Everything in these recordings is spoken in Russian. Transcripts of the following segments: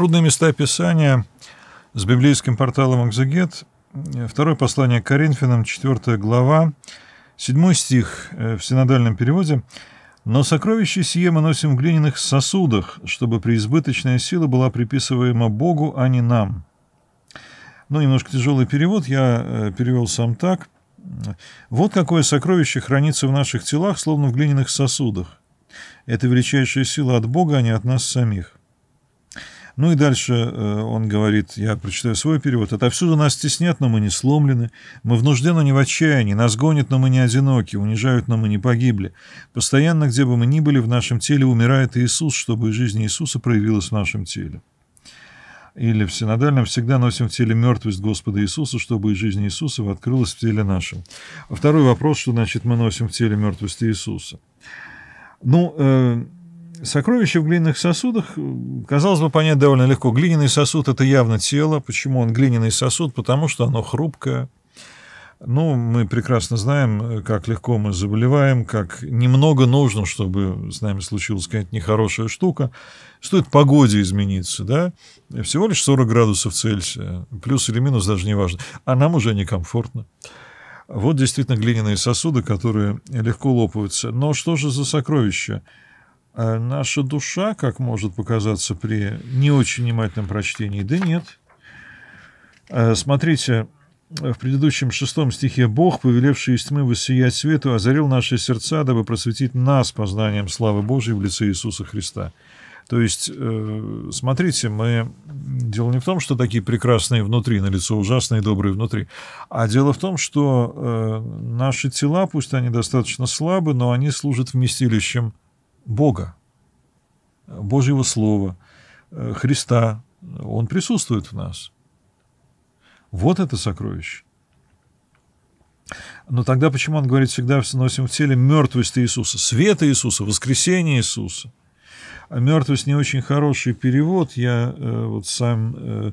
Трудные места Писания с библейским порталом «Экзегет». Второе послание к Коринфянам, 4 глава, 7 стих э, в синодальном переводе. «Но сокровище сие мы носим в глиняных сосудах, чтобы преизбыточная сила была приписываема Богу, а не нам». Ну, немножко тяжелый перевод, я э, перевел сам так. «Вот какое сокровище хранится в наших телах, словно в глиняных сосудах. Это величайшая сила от Бога, а не от нас самих». Ну и дальше э, он говорит, я прочитаю свой перевод, «Отовсюду нас стеснят, но мы не сломлены, мы в нужде, но не в отчаянии, нас гонят, но мы не одиноки, унижают, но мы не погибли. Постоянно, где бы мы ни были, в нашем теле умирает Иисус, чтобы жизнь Иисуса проявилась в нашем теле». Или в синодальном «Всегда носим в теле мертвость Господа Иисуса, чтобы и жизнь Иисуса открылась в теле нашем». А второй вопрос, что значит «мы носим в теле мертвость Иисуса». Ну, э Сокровища в глиняных сосудах, казалось бы, понять довольно легко. Глиняный сосуд — это явно тело. Почему он глиняный сосуд? Потому что оно хрупкое. Ну, мы прекрасно знаем, как легко мы заболеваем, как немного нужно, чтобы с нами случилась какая-то нехорошая штука. Стоит погоде измениться, да? Всего лишь 40 градусов Цельсия, плюс или минус даже не важно. А нам уже некомфортно. Вот действительно глиняные сосуды, которые легко лопаются. Но что же за сокровища? А наша душа, как может показаться при не очень внимательном прочтении, да нет. А, смотрите, в предыдущем шестом стихе «Бог, повелевший из тьмы воссиять свету, озарил наши сердца, дабы просветить нас познанием славы Божьей в лице Иисуса Христа». То есть, э, смотрите, мы... Дело не в том, что такие прекрасные внутри, на лицо ужасные, добрые внутри, а дело в том, что э, наши тела, пусть они достаточно слабы, но они служат вместилищем Бога, Божьего Слова, э, Христа. Он присутствует в нас. Вот это сокровище. Но тогда почему он говорит, всегда носим в теле мертвость Иисуса, света Иисуса, воскресение Иисуса? А мертвость не очень хороший перевод. Я э, вот сам э,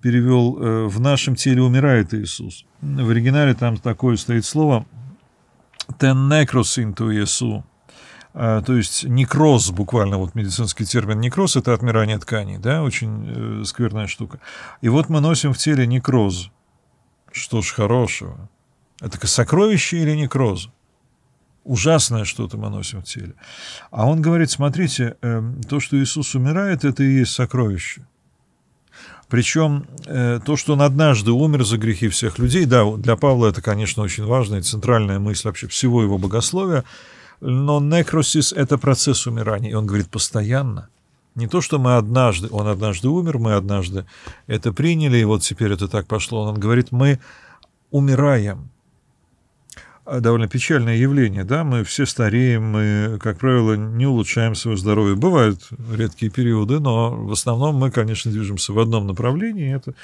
перевел э, «в нашем теле умирает Иисус». В оригинале там такое стоит слово «ten necros into Иису». А, то есть некроз, буквально вот медицинский термин некроз, это отмирание тканей, да, очень э, скверная штука. И вот мы носим в теле некроз. Что ж хорошего. Это сокровище или некроз? Ужасное что-то мы носим в теле. А он говорит, смотрите, э, то, что Иисус умирает, это и есть сокровище. Причем э, то, что он однажды умер за грехи всех людей, да, для Павла это, конечно, очень важная и центральная мысль вообще всего его богословия, но некросис — это процесс умирания, и он говорит постоянно. Не то, что мы однажды, он однажды умер, мы однажды это приняли, и вот теперь это так пошло. Он говорит, мы умираем. А, довольно печальное явление, да, мы все стареем, мы, как правило, не улучшаем свое здоровье. Бывают редкие периоды, но в основном мы, конечно, движемся в одном направлении, и это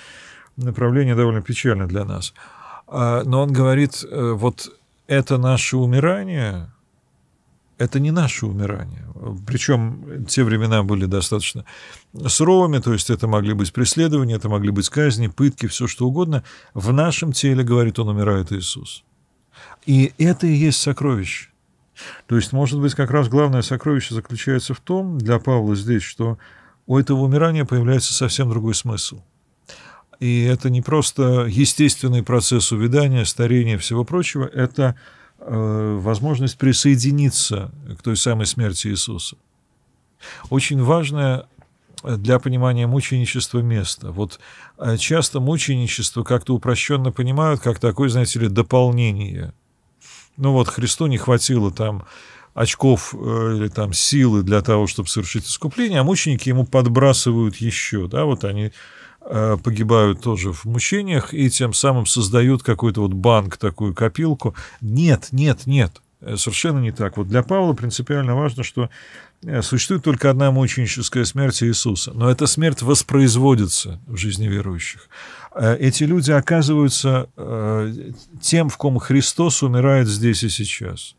направление довольно печально для нас. А, но он говорит, э, вот это наше умирание, это не наше умирание. Причем те времена были достаточно суровыми, то есть это могли быть преследования, это могли быть казни, пытки, все что угодно. В нашем теле, говорит он, умирает Иисус. И это и есть сокровище. То есть, может быть, как раз главное сокровище заключается в том, для Павла здесь, что у этого умирания появляется совсем другой смысл. И это не просто естественный процесс увядания, старения и всего прочего, это Э, возможность присоединиться к той самой смерти Иисуса. Очень важное э, для понимания мученичества место. Вот э, часто мученичество как-то упрощенно понимают, как такое, знаете ли, дополнение. Ну вот Христу не хватило там очков или там силы для того, чтобы совершить искупление, а мученики ему подбрасывают еще, да, вот они Э, погибают тоже в мучениях и тем самым создают какой-то вот банк, такую копилку. Нет, нет, нет. Э, совершенно не так. Вот для Павла принципиально важно, что э, существует только одна мученическая смерть Иисуса, но эта смерть воспроизводится в жизни верующих. Эти люди оказываются тем, в ком Христос умирает здесь и сейчас.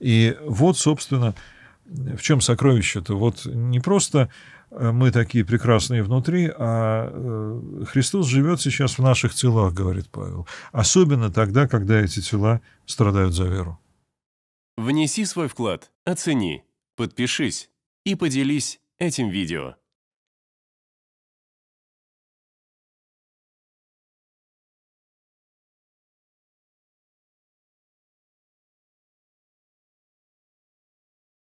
И вот, собственно, в чем сокровище-то? Вот не просто э, мы такие прекрасные внутри, а э, Христос живет сейчас в наших телах, говорит Павел. Особенно тогда, когда эти тела страдают за веру. Внеси свой вклад, оцени, подпишись и поделись этим видео.